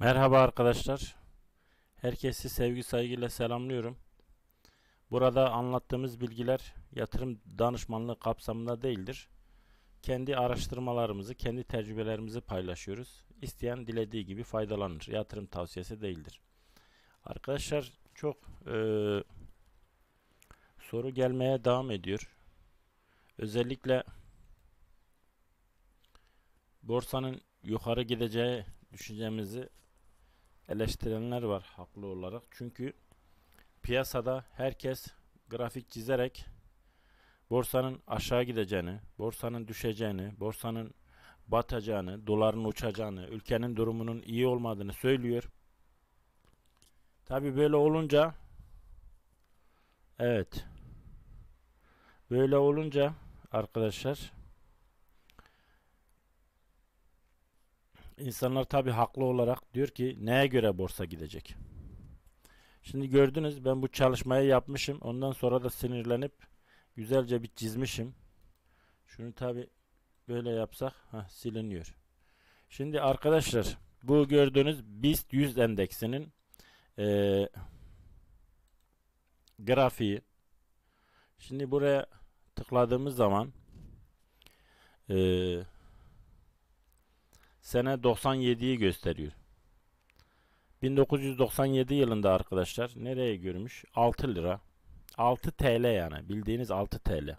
Merhaba arkadaşlar. Herkesi sevgi saygıyla selamlıyorum. Burada anlattığımız bilgiler yatırım danışmanlığı kapsamında değildir. Kendi araştırmalarımızı, kendi tecrübelerimizi paylaşıyoruz. İsteyen dilediği gibi faydalanır. Yatırım tavsiyesi değildir. Arkadaşlar çok e, soru gelmeye devam ediyor. Özellikle borsanın yukarı gideceği düşüncemizi eleştirenler var haklı olarak. Çünkü piyasada herkes grafik çizerek borsanın aşağı gideceğini, borsanın düşeceğini, borsanın batacağını, doların uçacağını, ülkenin durumunun iyi olmadığını söylüyor. Tabi böyle olunca evet böyle olunca arkadaşlar İnsanlar tabi haklı olarak diyor ki neye göre borsa gidecek? Şimdi gördünüz ben bu çalışmayı yapmışım. Ondan sonra da sinirlenip güzelce bir çizmişim. Şunu tabi böyle yapsak heh, siliniyor. Şimdi arkadaşlar bu gördüğünüz BIST 100 endeksinin e, grafiği. Şimdi buraya tıkladığımız zaman eee sene 97'yi gösteriyor. 1997 yılında arkadaşlar nereye görmüş? 6 lira. 6 TL yani bildiğiniz 6 TL.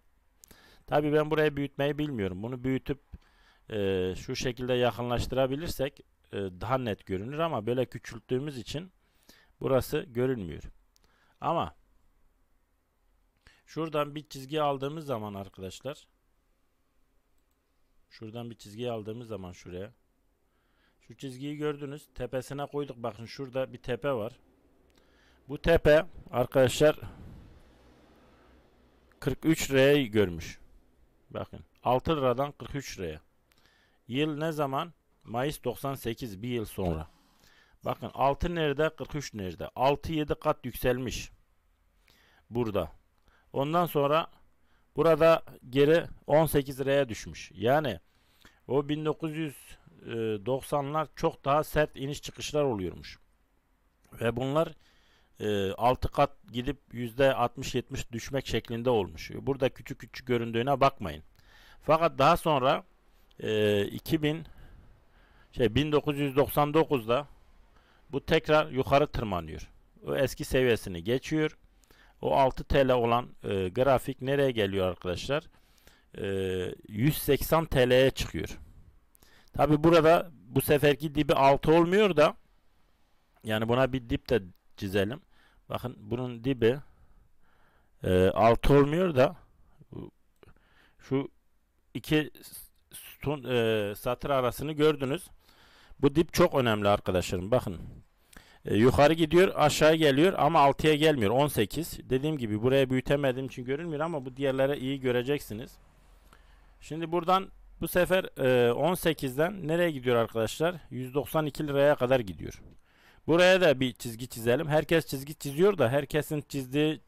Tabii ben buraya büyütmeyi bilmiyorum. Bunu büyütüp e, şu şekilde yakınlaştırabilirsek e, daha net görünür ama böyle küçülttüğümüz için burası görünmüyor. Ama şuradan bir çizgi aldığımız zaman arkadaşlar şuradan bir çizgi aldığımız zaman şuraya şu çizgiyi gördünüz. Tepesine koyduk. Bakın şurada bir tepe var. Bu tepe arkadaşlar 43 lirayı görmüş. Bakın 6 liradan 43 liraya. Yıl ne zaman? Mayıs 98 bir yıl sonra. Bakın 6 nerede 43 nerede? 6-7 kat yükselmiş. Burada. Ondan sonra burada geri 18 liraya düşmüş. Yani o 1900 90'lar e, çok daha sert iniş çıkışlar oluyormuş. Ve bunlar e, 6 kat gidip %60-70 düşmek şeklinde olmuş. Burada küçük küçük göründüğüne bakmayın. Fakat daha sonra 2000 e, şey 1999'da bu tekrar yukarı tırmanıyor. O eski seviyesini geçiyor. O 6 TL olan e, grafik nereye geliyor arkadaşlar? E, 180 TL'ye çıkıyor. Tabi burada bu seferki dibi 6 olmuyor da yani buna bir dip de çizelim. Bakın bunun dibi e, olmuyor da şu iki son, e, satır arasını gördünüz. Bu dip çok önemli arkadaşlarım. Bakın e, yukarı gidiyor aşağı geliyor ama 6'ya gelmiyor. 18 dediğim gibi buraya büyütemediğim için görünmüyor ama bu diğerlere iyi göreceksiniz. Şimdi buradan bu sefer e, 18'den nereye gidiyor arkadaşlar? 192 liraya kadar gidiyor. Buraya da bir çizgi çizelim. Herkes çizgi çiziyor da herkesin çizdiği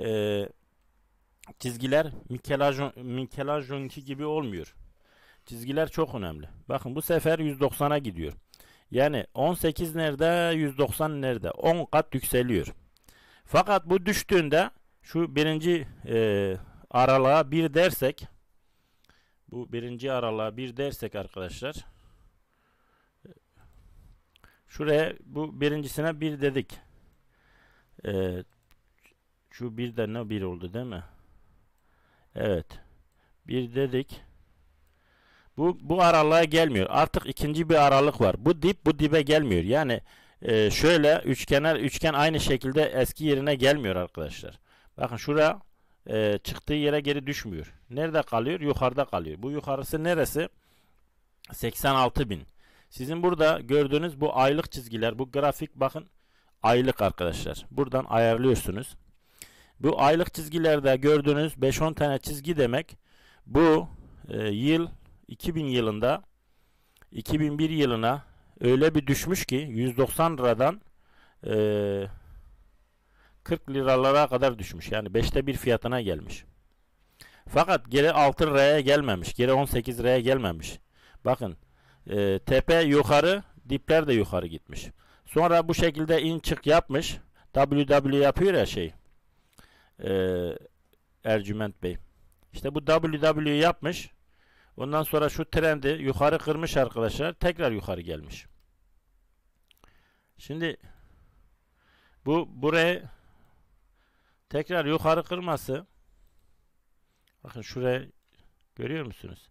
e, çizgiler Michelangelo'nunki gibi olmuyor. Çizgiler çok önemli. Bakın bu sefer 190'a gidiyor. Yani 18 nerede 190 nerede 10 kat yükseliyor. Fakat bu düştüğünde şu birinci e, aralığa bir dersek bu birinci aralığa bir dersek arkadaşlar. Şuraya bu birincisine bir dedik. Ee, şu bir de ne bir oldu değil mi? Evet. Bir dedik. Bu, bu aralığa gelmiyor. Artık ikinci bir aralık var. Bu dip bu dibe gelmiyor. Yani e, şöyle üçgener üçgen aynı şekilde eski yerine gelmiyor arkadaşlar. Bakın şuraya e, çıktığı yere geri düşmüyor. Nerede kalıyor? Yukarıda kalıyor. Bu yukarısı neresi? 86 bin. Sizin burada gördüğünüz bu aylık çizgiler, bu grafik bakın aylık arkadaşlar. Buradan ayarlıyorsunuz. Bu aylık çizgilerde gördüğünüz 5-10 tane çizgi demek. Bu e, yıl 2000 yılında 2001 yılına öyle bir düşmüş ki 190 liradan e, 40 liralara kadar düşmüş. Yani 5'te 1 fiyatına gelmiş. Fakat geri 6 liraya gelmemiş. Geri 18 liraya gelmemiş. Bakın e, tepe yukarı dipler de yukarı gitmiş. Sonra bu şekilde in çık yapmış. WW yapıyor ya şey. E, Ercüment Bey. İşte bu WW yapmış. Ondan sonra şu trendi yukarı kırmış arkadaşlar. Tekrar yukarı gelmiş. Şimdi bu buraya Tekrar yukarı kırması. Bakın şuraya görüyor musunuz?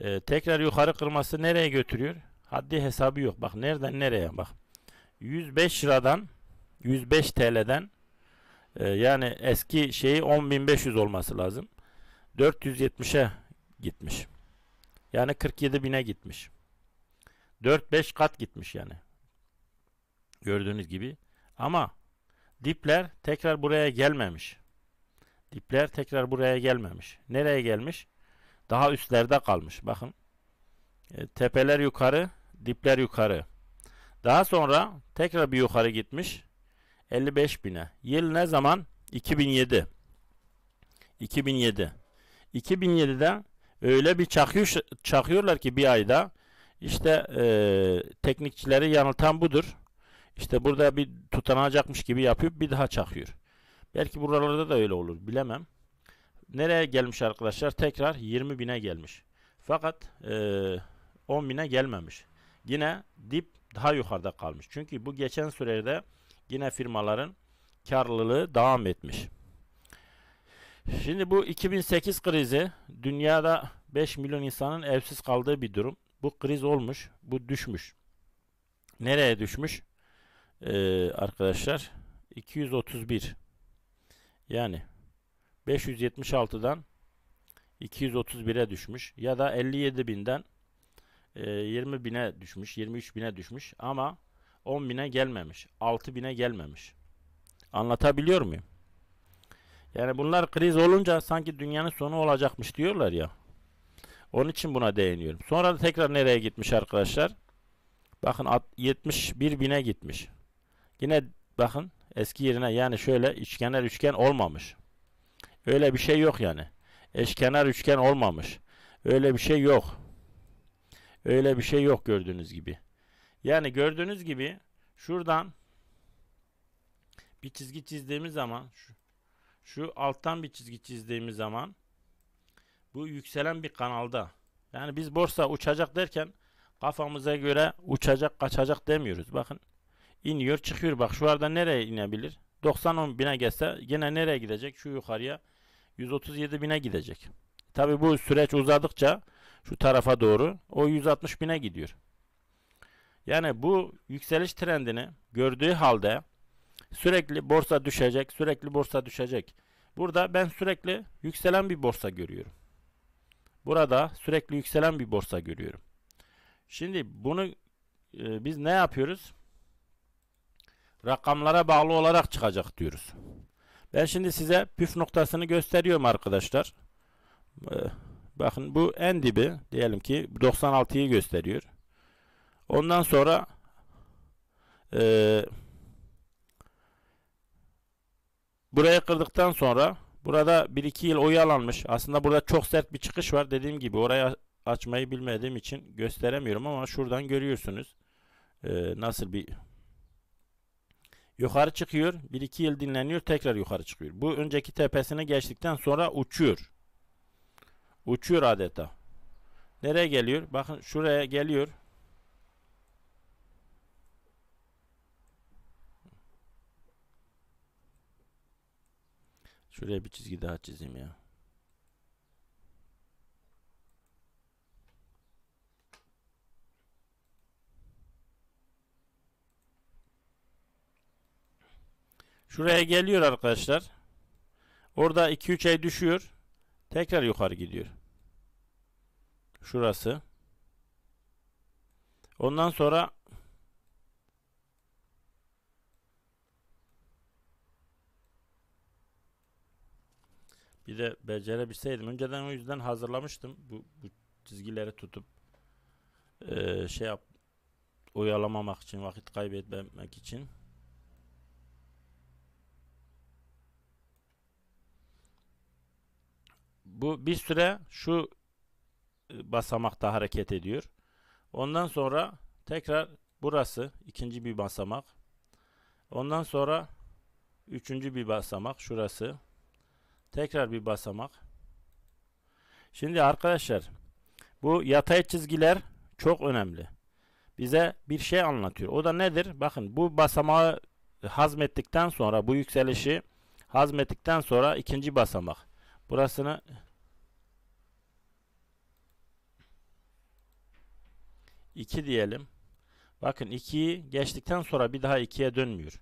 Ee, tekrar yukarı kırması nereye götürüyor? Haddi hesabı yok. Bak nereden nereye bak. 105 liradan 105 TL'den e, yani eski şeyi 10.500 olması lazım. 470'e gitmiş. Yani 47.000'e gitmiş. 4-5 kat gitmiş yani. Gördüğünüz gibi. Ama Dipler tekrar buraya gelmemiş. Dipler tekrar buraya gelmemiş. Nereye gelmiş? Daha üstlerde kalmış. Bakın. E, tepeler yukarı, dipler yukarı. Daha sonra tekrar bir yukarı gitmiş. 55 bine. Yıl ne zaman? 2007. 2007. 2007'de öyle bir çakıyor, çakıyorlar ki bir ayda İşte e, teknikçileri yanıltan budur. İşte burada bir tutanacakmış gibi yapıp bir daha çakıyor. Belki buralarda da öyle olur bilemem. Nereye gelmiş arkadaşlar? Tekrar 20 bine gelmiş. Fakat e, 10 bine gelmemiş. Yine dip daha yukarıda kalmış. Çünkü bu geçen sürede yine firmaların karlılığı devam etmiş. Şimdi bu 2008 krizi dünyada 5 milyon insanın evsiz kaldığı bir durum. Bu kriz olmuş, bu düşmüş. Nereye düşmüş? e, arkadaşlar 231 yani 576'dan 231'e düşmüş ya da 57 binden e, 20 bine düşmüş 23 bine düşmüş ama 10 bine gelmemiş 6 bine gelmemiş anlatabiliyor muyum yani bunlar kriz olunca sanki dünyanın sonu olacakmış diyorlar ya onun için buna değiniyorum sonra da tekrar nereye gitmiş arkadaşlar bakın 71 bine gitmiş Yine bakın eski yerine yani şöyle içkenar üçgen olmamış. Öyle bir şey yok yani. Eşkenar üçgen olmamış. Öyle bir şey yok. Öyle bir şey yok gördüğünüz gibi. Yani gördüğünüz gibi şuradan bir çizgi çizdiğimiz zaman şu, şu alttan bir çizgi çizdiğimiz zaman bu yükselen bir kanalda. Yani biz borsa uçacak derken kafamıza göre uçacak kaçacak demiyoruz. Bakın iniyor çıkıyor. Bak şu arada nereye inebilir? 90 bine gelse yine nereye gidecek? Şu yukarıya 137 bine gidecek. Tabi bu süreç uzadıkça şu tarafa doğru o 160 bine gidiyor. Yani bu yükseliş trendini gördüğü halde sürekli borsa düşecek, sürekli borsa düşecek. Burada ben sürekli yükselen bir borsa görüyorum. Burada sürekli yükselen bir borsa görüyorum. Şimdi bunu e, biz ne yapıyoruz? rakamlara bağlı olarak çıkacak diyoruz. Ben şimdi size püf noktasını gösteriyorum arkadaşlar. Ee, bakın bu en dibi diyelim ki 96'yı gösteriyor. Ondan sonra e, burayı kırdıktan sonra burada 1-2 yıl oyalanmış. Aslında burada çok sert bir çıkış var. Dediğim gibi oraya açmayı bilmediğim için gösteremiyorum ama şuradan görüyorsunuz e, nasıl bir Yukarı çıkıyor. 1-2 yıl dinleniyor. Tekrar yukarı çıkıyor. Bu önceki tepesine geçtikten sonra uçuyor. Uçuyor adeta. Nereye geliyor? Bakın şuraya geliyor. Şuraya bir çizgi daha çizeyim ya. Şuraya geliyor arkadaşlar. Orada 2-3 ay düşüyor. Tekrar yukarı gidiyor. Şurası. Ondan sonra bir de becerebilseydim. Önceden o yüzden hazırlamıştım. Bu, bu çizgileri tutup e, şey yap oyalamamak için, vakit kaybetmemek için. Bu bir süre şu e, basamakta hareket ediyor. Ondan sonra tekrar burası ikinci bir basamak. Ondan sonra üçüncü bir basamak şurası. Tekrar bir basamak. Şimdi arkadaşlar bu yatay çizgiler çok önemli. Bize bir şey anlatıyor. O da nedir? Bakın bu basamağı hazmettikten sonra bu yükselişi hazmettikten sonra ikinci basamak. Burasını 2 diyelim. Bakın 2'yi geçtikten sonra bir daha 2'ye dönmüyor.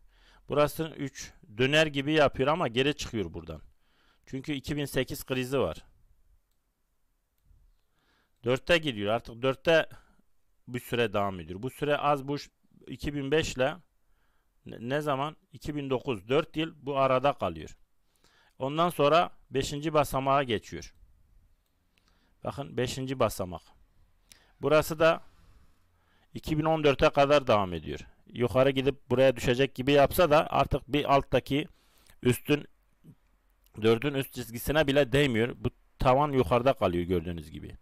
Burası 3 döner gibi yapıyor ama geri çıkıyor buradan. Çünkü 2008 krizi var. 4'te gidiyor. Artık 4'te bir süre devam ediyor. Bu süre az bu 2005 ile ne zaman? 2009 4 yıl bu arada kalıyor. Ondan sonra 5. basamağa geçiyor. Bakın 5. basamak. Burası da 2014'e kadar devam ediyor. Yukarı gidip buraya düşecek gibi yapsa da artık bir alttaki üstün dördün üst çizgisine bile değmiyor. Bu tavan yukarıda kalıyor gördüğünüz gibi.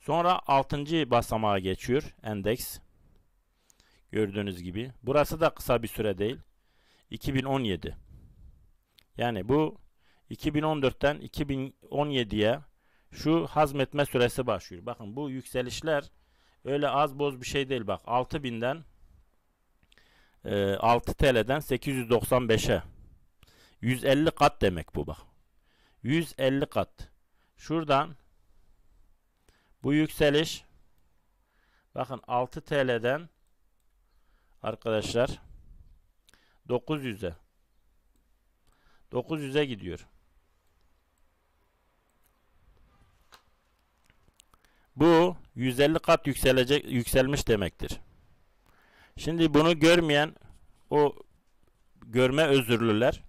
Sonra altıncı basamağa geçiyor endeks. Gördüğünüz gibi. Burası da kısa bir süre değil. 2017. Yani bu 2014'ten 2017'ye şu hazmetme süresi başlıyor. Bakın bu yükselişler Öyle az boz bir şey değil bak. 6000'den e, 6 TL'den 895'e 150 kat demek bu bak. 150 kat. Şuradan bu yükseliş bakın 6 TL'den arkadaşlar 900'e 900'e gidiyor. Bu 150 kat yükselecek yükselmiş demektir. Şimdi bunu görmeyen o görme özürlüler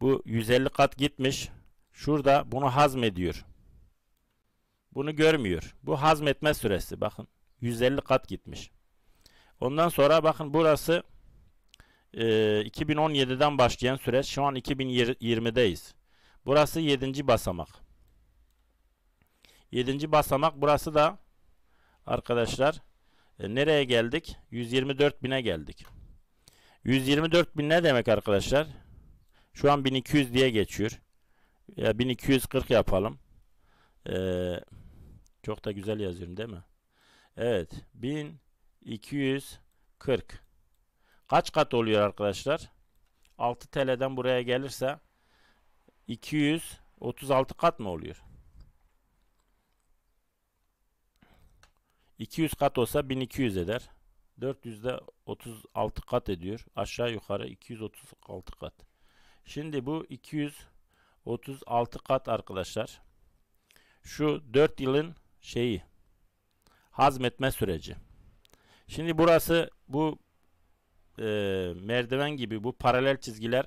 bu 150 kat gitmiş. Şurada bunu hazmediyor. Bunu görmüyor. Bu hazmetme süresi bakın. 150 kat gitmiş. Ondan sonra bakın burası e, 2017'den başlayan süreç. Şu an 2020'deyiz. Burası 7. basamak. 7. basamak burası da arkadaşlar e, nereye geldik? 124.000'e geldik. 124.000 ne demek arkadaşlar? Şu an 1200 diye geçiyor. Ya 1240 yapalım. Ee, çok da güzel yazıyorum değil mi? Evet. 1240. Kaç kat oluyor arkadaşlar? 6 TL'den buraya gelirse 236 kat mı oluyor? 200 kat olsa 1200 eder. 400 de 36 kat ediyor. Aşağı yukarı 236 kat. Şimdi bu 236 kat arkadaşlar. Şu 4 yılın şeyi hazmetme süreci. Şimdi burası bu e, merdiven gibi bu paralel çizgiler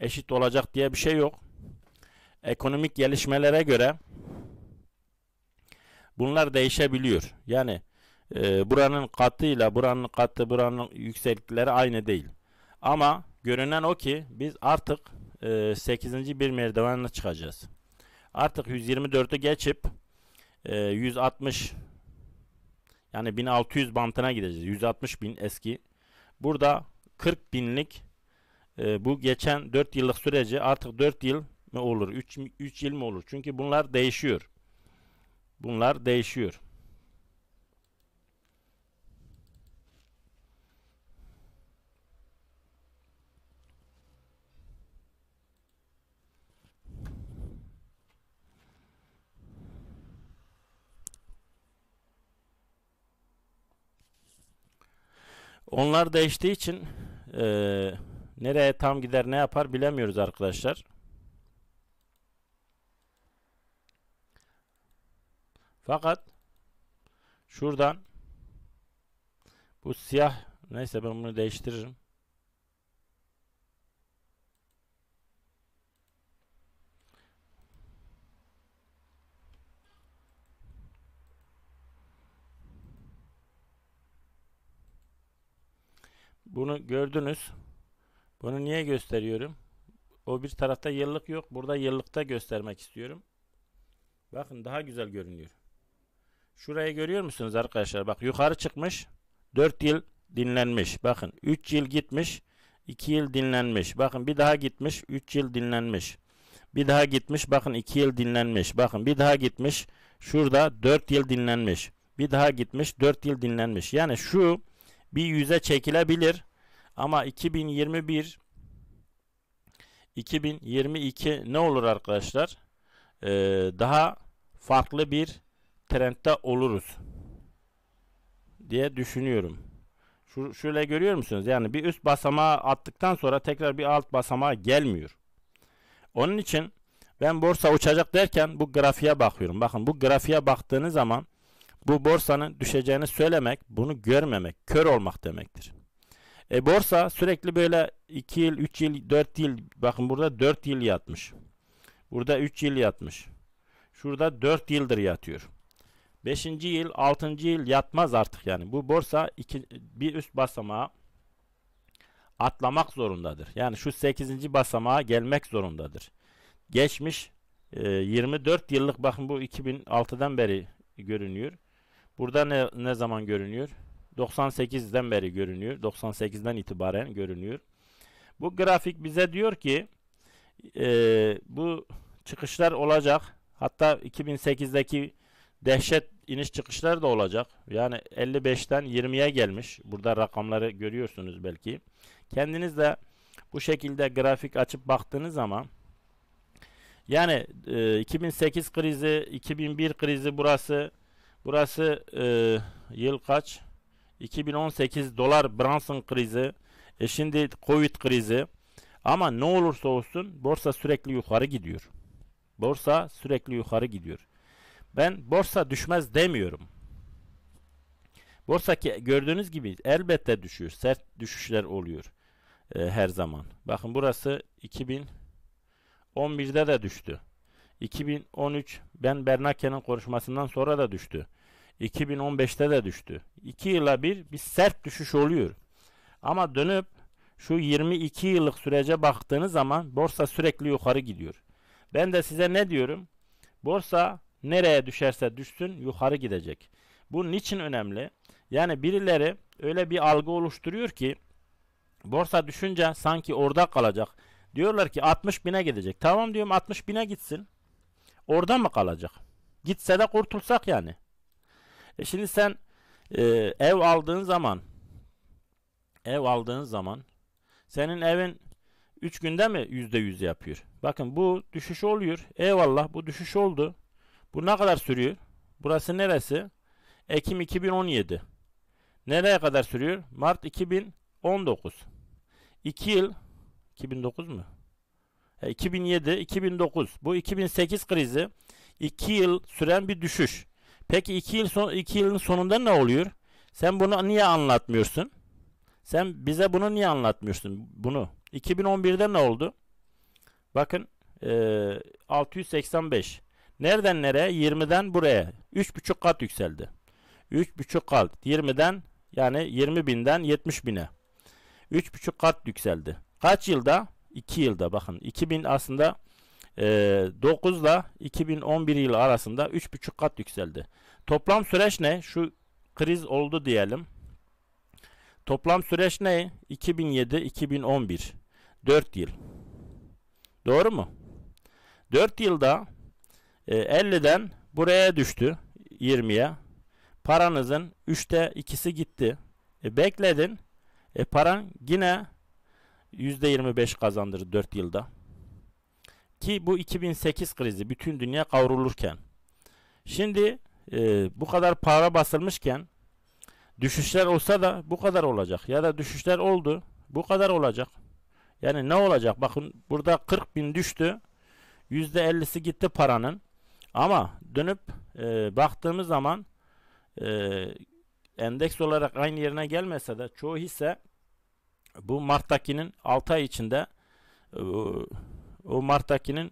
eşit olacak diye bir şey yok. Ekonomik gelişmelere göre Bunlar değişebiliyor. Yani e, buranın katıyla buranın katı buranın yükseklikleri aynı değil. Ama görünen o ki biz artık e, 8. bir merdivenle çıkacağız. Artık 124'ü geçip e, 160 yani 1600 bantına gideceğiz. 160 bin eski. Burada 40 binlik e, bu geçen 4 yıllık süreci artık 4 yıl mı olur? 3, 3 yıl mı olur? Çünkü bunlar değişiyor. Bunlar değişiyor. Onlar değiştiği için e, nereye tam gider ne yapar bilemiyoruz arkadaşlar. Fakat şuradan bu siyah neyse ben bunu değiştiririm. Bunu gördünüz. Bunu niye gösteriyorum? O bir tarafta yıllık yok. Burada yıllıkta göstermek istiyorum. Bakın daha güzel görünüyor. Şurayı görüyor musunuz arkadaşlar? Bak yukarı çıkmış. 4 yıl dinlenmiş. Bakın 3 yıl gitmiş. 2 yıl dinlenmiş. Bakın bir daha gitmiş. 3 yıl dinlenmiş. Bir daha gitmiş. Bakın 2 yıl dinlenmiş. Bakın bir daha gitmiş. Şurada 4 yıl dinlenmiş. Bir daha gitmiş. 4 yıl dinlenmiş. Yani şu bir yüze çekilebilir. Ama 2021 2022 ne olur arkadaşlar? Ee, daha farklı bir trendde oluruz diye düşünüyorum. Şu, şöyle görüyor musunuz? Yani bir üst basamağa attıktan sonra tekrar bir alt basamağa gelmiyor. Onun için ben borsa uçacak derken bu grafiğe bakıyorum. Bakın bu grafiğe baktığınız zaman bu borsanın düşeceğini söylemek, bunu görmemek, kör olmak demektir. E borsa sürekli böyle 2 yıl, 3 yıl, 4 yıl bakın burada 4 yıl yatmış. Burada 3 yıl yatmış. Şurada 4 yıldır yatıyor. 5. yıl 6. yıl yatmaz artık yani. Bu borsa iki, bir üst basamağa atlamak zorundadır. Yani şu 8. basamağa gelmek zorundadır. Geçmiş e, 24 yıllık bakın bu 2006'dan beri görünüyor. Burada ne, ne zaman görünüyor? 98'den beri görünüyor. 98'den itibaren görünüyor. Bu grafik bize diyor ki e, bu çıkışlar olacak. Hatta 2008'deki dehşet iniş çıkışlar da olacak. Yani 55'ten 20'ye gelmiş. Burada rakamları görüyorsunuz belki. Kendiniz de bu şekilde grafik açıp baktığınız zaman yani e, 2008 krizi, 2001 krizi burası. Burası e, yıl kaç? 2018 dolar Branson krizi. E şimdi Covid krizi. Ama ne olursa olsun borsa sürekli yukarı gidiyor. Borsa sürekli yukarı gidiyor. Ben borsa düşmez demiyorum. Borsa ki gördüğünüz gibi elbette düşüyor. Sert düşüşler oluyor e, her zaman. Bakın burası 2011'de de düştü. 2013 ben Bernake'nin konuşmasından sonra da düştü. 2015'te de düştü. 2 yıla bir bir sert düşüş oluyor. Ama dönüp şu 22 yıllık sürece baktığınız zaman borsa sürekli yukarı gidiyor. Ben de size ne diyorum? Borsa nereye düşerse düşsün yukarı gidecek. Bu niçin önemli? Yani birileri öyle bir algı oluşturuyor ki borsa düşünce sanki orada kalacak. Diyorlar ki 60 bine gidecek. Tamam diyorum 60 bine gitsin. Orada mı kalacak? Gitse de kurtulsak yani. E şimdi sen e, ev aldığın zaman ev aldığın zaman senin evin 3 günde mi %100 yapıyor? Bakın bu düşüş oluyor. Eyvallah bu düşüş oldu. Bu ne kadar sürüyor? Burası neresi? Ekim 2017. Nereye kadar sürüyor? Mart 2019. 2 yıl 2009 mu? 2007, e, 2009. Bu 2008 krizi 2 yıl süren bir düşüş. Peki 2 yıl son 2 yılın sonunda ne oluyor? Sen bunu niye anlatmıyorsun? Sen bize bunu niye anlatmıyorsun bunu? 2011'de ne oldu? Bakın e, 685. Nereden nereye? 20'den buraya. 3,5 kat yükseldi. 3,5 kat. 20'den yani 20 binden 70 bine. 3,5 kat yükseldi. Kaç yılda? 2 yılda bakın. 2000 aslında e, 9 ile 2011 yılı arasında 3,5 kat yükseldi. Toplam süreç ne? Şu kriz oldu diyelim. Toplam süreç ne? 2007-2011. 4 yıl. Doğru mu? 4 yılda 50'den ee, buraya düştü 20'ye. Paranızın 3'te 2'si gitti. E, bekledin. E, paran yine %25 kazandırır 4 yılda. Ki bu 2008 krizi bütün dünya kavrulurken. Şimdi e, bu kadar para basılmışken düşüşler olsa da bu kadar olacak. Ya da düşüşler oldu bu kadar olacak. Yani ne olacak? Bakın burada 40 bin düştü. %50'si gitti paranın. Ama dönüp e, baktığımız zaman e, endeks olarak aynı yerine gelmese de çoğu hisse bu Mart'takinin 6 ay içinde e, o Mart'takinin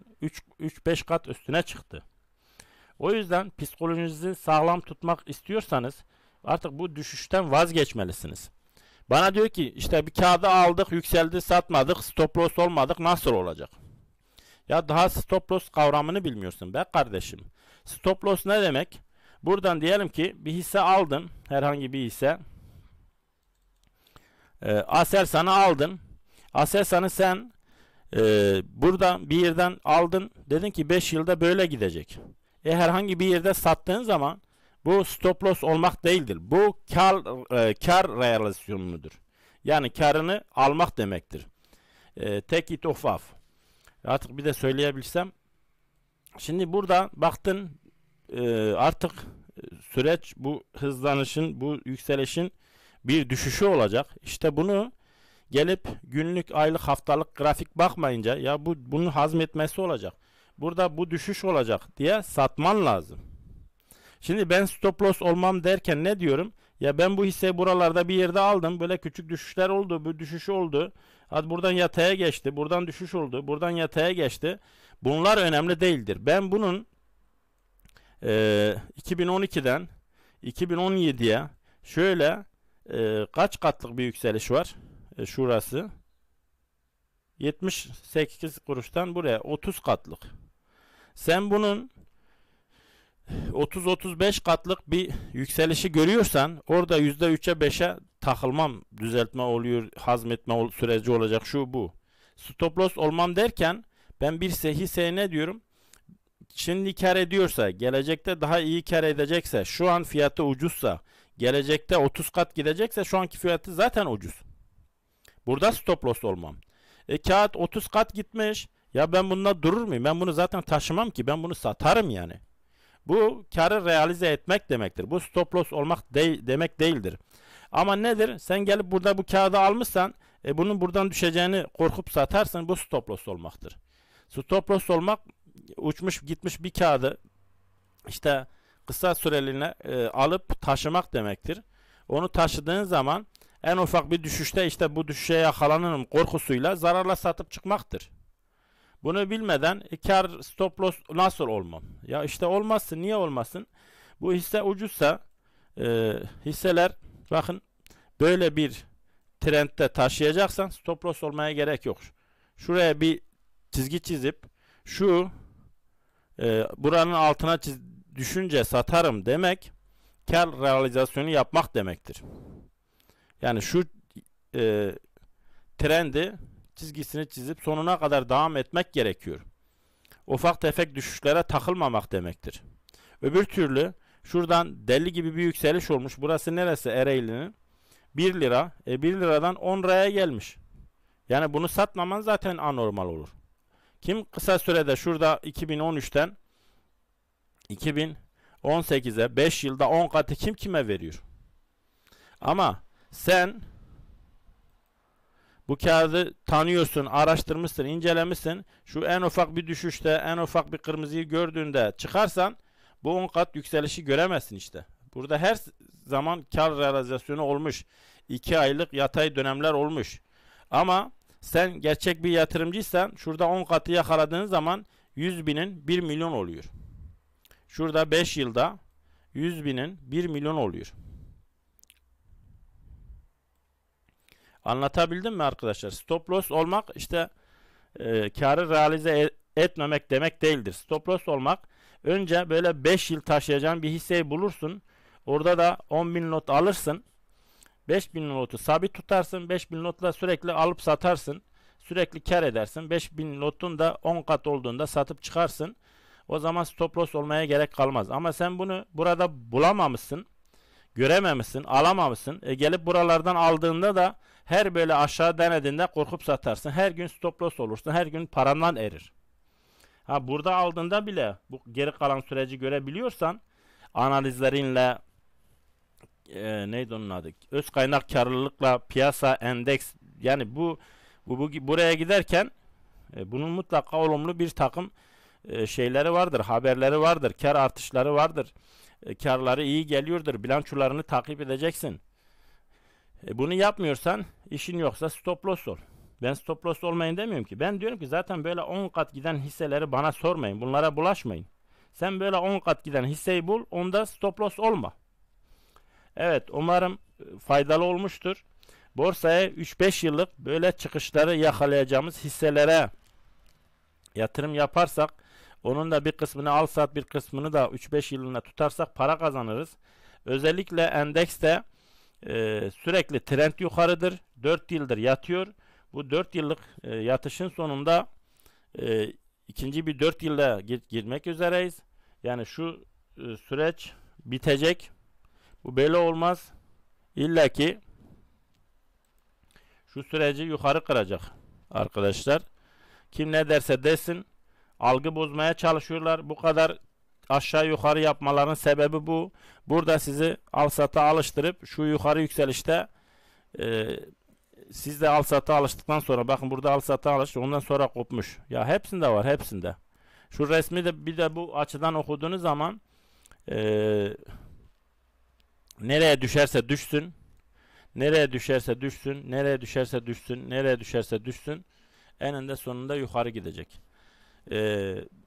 3-5 kat üstüne çıktı. O yüzden psikolojinizi sağlam tutmak istiyorsanız artık bu düşüşten vazgeçmelisiniz. Bana diyor ki işte bir kağıdı aldık yükseldi satmadık stop loss olmadık nasıl olacak? Ya daha stop loss kavramını bilmiyorsun be kardeşim. Stop loss ne demek? Buradan diyelim ki bir hisse aldın. Herhangi bir hisse. E, Aselsan'ı aldın. Aselsan'ı sen e, buradan bir yerden aldın. Dedin ki 5 yılda böyle gidecek. E herhangi bir yerde sattığın zaman bu stop loss olmak değildir. Bu kar, e, kar realizasyonudur. Yani karını almak demektir. E, tek itofaf. Artık bir de söyleyebilsem. Şimdi burada baktın e, artık e, süreç bu hızlanışın, bu yükselişin bir düşüşü olacak. İşte bunu gelip günlük, aylık, haftalık grafik bakmayınca ya bu bunu hazmetmesi olacak. Burada bu düşüş olacak diye satman lazım. Şimdi ben stop loss olmam derken ne diyorum? Ya ben bu hisseyi buralarda bir yerde aldım. Böyle küçük düşüşler oldu. Bu düşüş oldu. Hadi buradan yataya geçti. Buradan düşüş oldu. Buradan yataya geçti. Bunlar önemli değildir. Ben bunun e, 2012'den 2017'ye şöyle e, kaç katlık bir yükseliş var? E, şurası. 78 kuruştan buraya 30 katlık. Sen bunun 30-35 katlık bir yükselişi görüyorsan orada %3'e 5'e takılmam, düzeltme oluyor, hazmetme ol, süreci olacak şu bu. Stop loss olmam derken ben bir hisseye ne diyorum? Şimdi kar ediyorsa, gelecekte daha iyi kar edecekse, şu an fiyatı ucuzsa, gelecekte 30 kat gidecekse şu anki fiyatı zaten ucuz. Burada stop loss olmam. E kağıt 30 kat gitmiş. Ya ben bununla durur muyum? Ben bunu zaten taşımam ki. Ben bunu satarım yani. Bu karı realize etmek demektir. Bu stop loss olmak de demek değildir. Ama nedir? Sen gelip burada bu kağıdı almışsan e, bunun buradan düşeceğini korkup satarsan bu stop loss olmaktır. Stop loss olmak uçmuş gitmiş bir kağıdı işte kısa süreliğine e, alıp taşımak demektir. Onu taşıdığın zaman en ufak bir düşüşte işte bu düşüşe yakalanırım korkusuyla zararla satıp çıkmaktır. Bunu bilmeden e, kar stop loss nasıl olmam? Ya işte olmazsın. Niye olmasın? Bu hisse ucuzsa e, hisseler Bakın böyle bir trendde taşıyacaksan stop loss olmaya gerek yok. Şuraya bir çizgi çizip şu e, buranın altına çiz, düşünce satarım demek kar realizasyonu yapmak demektir. Yani şu e, trendi çizgisini çizip sonuna kadar devam etmek gerekiyor. Ufak tefek düşüşlere takılmamak demektir. Öbür türlü Şuradan deli gibi bir yükseliş olmuş. Burası neresi Ereğli'nin? 1 lira. E 1 liradan 10 liraya gelmiş. Yani bunu satmaman zaten anormal olur. Kim kısa sürede şurada 2013'ten 2018'e 5 yılda 10 katı kim kime veriyor? Ama sen bu kağıdı tanıyorsun, araştırmışsın, incelemişsin. Şu en ufak bir düşüşte, en ufak bir kırmızıyı gördüğünde çıkarsan bu 10 kat yükselişi göremezsin işte. Burada her zaman kar realizasyonu olmuş. 2 aylık yatay dönemler olmuş. Ama sen gerçek bir yatırımcıysan şurada 10 katı yakaladığın zaman 100 binin 1 milyon oluyor. Şurada 5 yılda 100 binin 1 milyon oluyor. Anlatabildim mi arkadaşlar? Stop loss olmak işte e, karı realize e- etmemek demek değildir. Stop loss olmak Önce böyle 5 yıl taşıyacağın bir hisseyi bulursun. Orada da 10 bin not alırsın. 5 bin notu sabit tutarsın. 5 bin notla sürekli alıp satarsın. Sürekli kar edersin. 5 bin notun da 10 kat olduğunda satıp çıkarsın. O zaman stop loss olmaya gerek kalmaz. Ama sen bunu burada bulamamışsın. Görememişsin, alamamışsın. E gelip buralardan aldığında da her böyle aşağı denediğinde korkup satarsın. Her gün stop loss olursun. Her gün parandan erir. Ha burada aldığında bile bu geri kalan süreci görebiliyorsan analizlerinle e, neydi onun adı? Öz kaynak karlılıkla piyasa endeks yani bu bu, bu buraya giderken e, bunun mutlaka olumlu bir takım e, şeyleri vardır, haberleri vardır, kar artışları vardır. E, karları iyi geliyordur. Bilançolarını takip edeceksin. E, bunu yapmıyorsan işin yoksa stop loss ol. Ben stop loss olmayın demiyorum ki. Ben diyorum ki zaten böyle 10 kat giden hisseleri bana sormayın. Bunlara bulaşmayın. Sen böyle 10 kat giden hisseyi bul. Onda stop loss olma. Evet umarım e, faydalı olmuştur. Borsaya 3-5 yıllık böyle çıkışları yakalayacağımız hisselere yatırım yaparsak onun da bir kısmını al sat bir kısmını da 3-5 yılına tutarsak para kazanırız. Özellikle endekste e, sürekli trend yukarıdır. 4 yıldır yatıyor. Bu 4 yıllık e, yatışın sonunda e, ikinci bir 4 yılda gir, girmek üzereyiz. Yani şu e, süreç bitecek. Bu böyle olmaz. İlla ki şu süreci yukarı kıracak arkadaşlar. Kim ne derse desin algı bozmaya çalışıyorlar. Bu kadar aşağı yukarı yapmaların sebebi bu. Burada sizi alsata alıştırıp şu yukarı yükselişte e, siz de al sata alıştıktan sonra bakın burada al sata alıştı ondan sonra kopmuş. Ya hepsinde var hepsinde. Şu resmi de bir de bu açıdan okuduğunuz zaman e, nereye düşerse düşsün nereye düşerse düşsün nereye düşerse düşsün nereye düşerse düşsün eninde sonunda yukarı gidecek. E,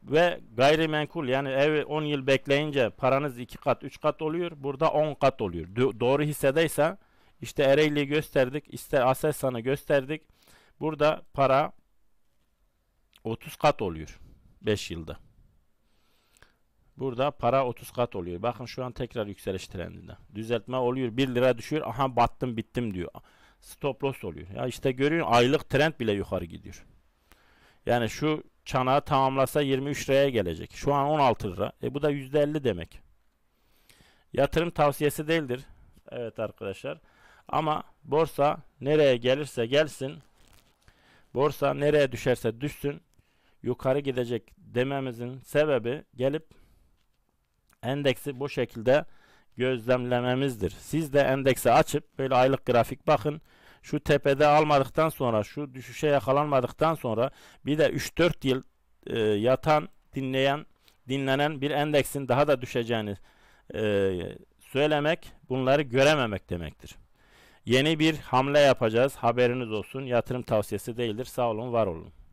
ve gayrimenkul yani ev 10 yıl bekleyince paranız 2 kat 3 kat oluyor. Burada 10 kat oluyor. Do doğru hissedeyse işte Ereğli'yi gösterdik. İster Aselsan'ı gösterdik. Burada para 30 kat oluyor 5 yılda. Burada para 30 kat oluyor. Bakın şu an tekrar yükseliş trendinde. Düzeltme oluyor. 1 lira düşüyor. Aha battım bittim diyor. Stop loss oluyor. Ya işte görüyorsun aylık trend bile yukarı gidiyor. Yani şu çanağı tamamlasa 23 liraya gelecek. Şu an 16 lira. E bu da %50 demek. Yatırım tavsiyesi değildir. Evet arkadaşlar. Ama borsa nereye gelirse gelsin, borsa nereye düşerse düşsün, yukarı gidecek dememizin sebebi gelip endeksi bu şekilde gözlemlememizdir. Siz de endekse açıp böyle aylık grafik bakın. Şu tepede almadıktan sonra, şu düşüşe yakalanmadıktan sonra bir de 3-4 yıl e, yatan, dinleyen, dinlenen bir endeksin daha da düşeceğini e, söylemek bunları görememek demektir. Yeni bir hamle yapacağız. Haberiniz olsun. Yatırım tavsiyesi değildir. Sağ olun, var olun.